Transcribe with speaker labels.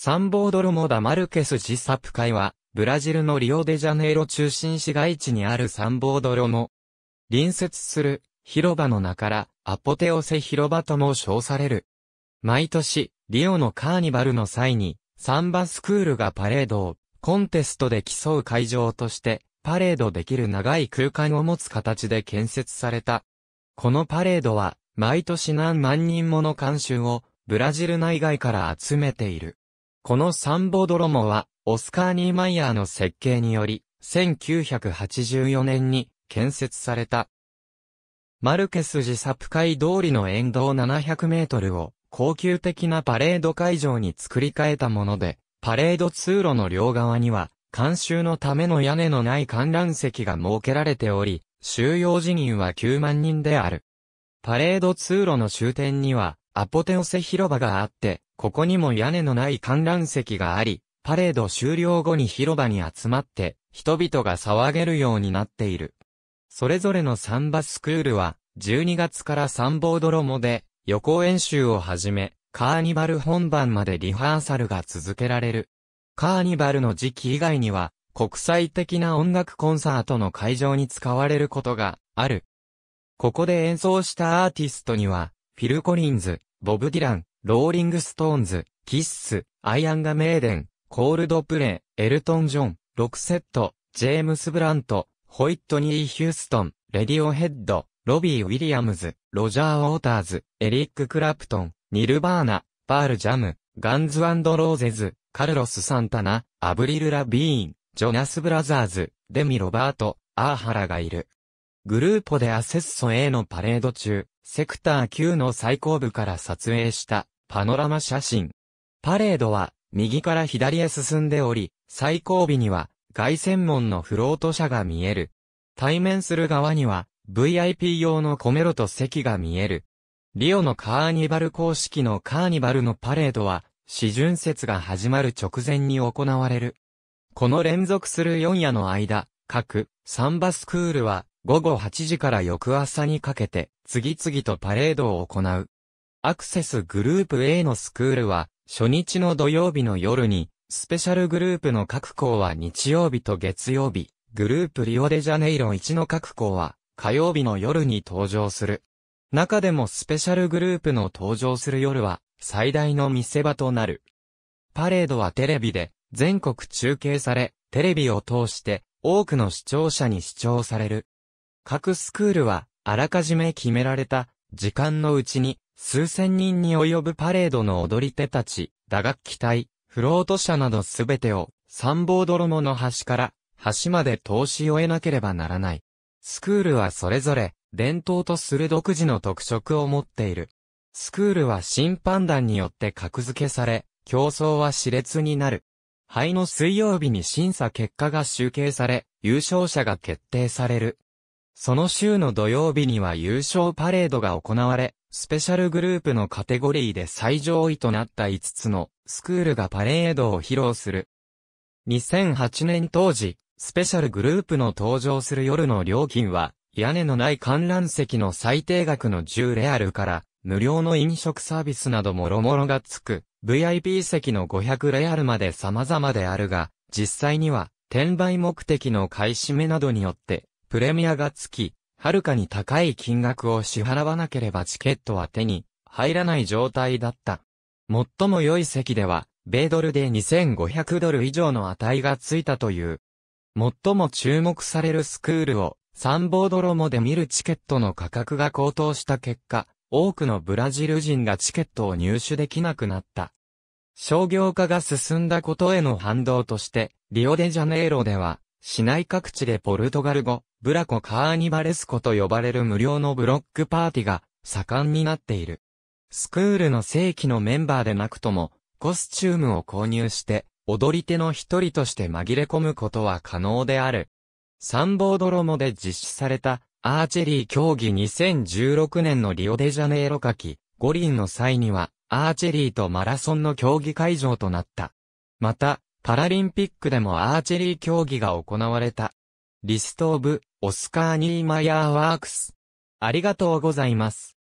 Speaker 1: サンボードロモダ・マルケス・ジサプ会は、ブラジルのリオデジャネイロ中心市街地にあるサンボードロモ。隣接する広場の名からアポテオセ広場とも称される。毎年、リオのカーニバルの際に、サンバスクールがパレードをコンテストで競う会場としてパレードできる長い空間を持つ形で建設された。このパレードは毎年何万人もの観衆をブラジル内外から集めている。このサンボドロモは、オスカー・ニーマイヤーの設計により、1984年に建設された。マルケスジサプ海通りの沿道700メートルを高級的なパレード会場に作り変えたもので、パレード通路の両側には、監修のための屋根のない観覧席が設けられており、収容人員は9万人である。パレード通路の終点には、アポテオセ広場があって、ここにも屋根のない観覧席があり、パレード終了後に広場に集まって、人々が騒げるようになっている。それぞれのサンバスクールは、12月からサンボードロモで、予行演習をはじめ、カーニバル本番までリハーサルが続けられる。カーニバルの時期以外には、国際的な音楽コンサートの会場に使われることがある。ここで演奏したアーティストには、フィル・コリンズ、ボブ・ディラン、ローリングストーンズ、キッス、アイアンガメーデン、コールドプレイ、エルトン・ジョン、ロクセット、ジェームス・ブラント、ホイットニー・ヒューストン、レディオヘッド、ロビー・ウィリアムズ、ロジャー・ウォーターズ、エリック・クラプトン、ニルバーナ、パール・ジャム、ガンズ・アンド・ローゼズ、カルロス・サンタナ、アブリル・ラビーン、ジョナス・ブラザーズ、デミ・ロバート、アーハラがいる。グループでアセッソ A のパレード中、セクター9の最後部から撮影したパノラマ写真。パレードは、右から左へ進んでおり、最後尾には、外線門のフロート車が見える。対面する側には、VIP 用のコメロと席が見える。リオのカーニバル公式のカーニバルのパレードは、始順節が始まる直前に行われる。この連続する4夜の間、各、サンバスクールは、午後8時から翌朝にかけて、次々とパレードを行う。アクセスグループ A のスクールは、初日の土曜日の夜に、スペシャルグループの各校は日曜日と月曜日、グループリオデジャネイロ1の各校は、火曜日の夜に登場する。中でもスペシャルグループの登場する夜は、最大の見せ場となる。パレードはテレビで、全国中継され、テレビを通して、多くの視聴者に視聴される。各スクールは、あらかじめ決められた、時間のうちに、数千人に及ぶパレードの踊り手たち、打楽器隊、フロート車などすべてを、参謀泥の端から端まで通し終えなければならない。スクールはそれぞれ、伝統とする独自の特色を持っている。スクールは審判団によって格付けされ、競争は熾烈になる。灰の水曜日に審査結果が集計され、優勝者が決定される。その週の土曜日には優勝パレードが行われ、スペシャルグループのカテゴリーで最上位となった5つのスクールがパレードを披露する。2008年当時、スペシャルグループの登場する夜の料金は、屋根のない観覧席の最低額の10レアルから、無料の飲食サービスなどもろもろがつく、VIP 席の500レアルまで様々であるが、実際には、転売目的の買い占めなどによって、プレミアがつき、はるかに高い金額を支払わなければチケットは手に入らない状態だった。最も良い席では、米ドルで2500ドル以上の値がついたという。最も注目されるスクールを、サンボードロモで見るチケットの価格が高騰した結果、多くのブラジル人がチケットを入手できなくなった。商業化が進んだことへの反動として、リオデジャネイロでは、市内各地でポルトガル語、ブラコカーニバレスコと呼ばれる無料のブロックパーティが盛んになっている。スクールの正規のメンバーでなくとも、コスチュームを購入して、踊り手の一人として紛れ込むことは可能である。サンボードロモで実施されたアーチェリー競技2016年のリオデジャネイロ夏季五輪の際にはアーチェリーとマラソンの競技会場となった。また、パラリンピックでもアーチェリー競技が行われた。リストオブ、オスカー・ニーマヤー・ワークス。ありがとうございます。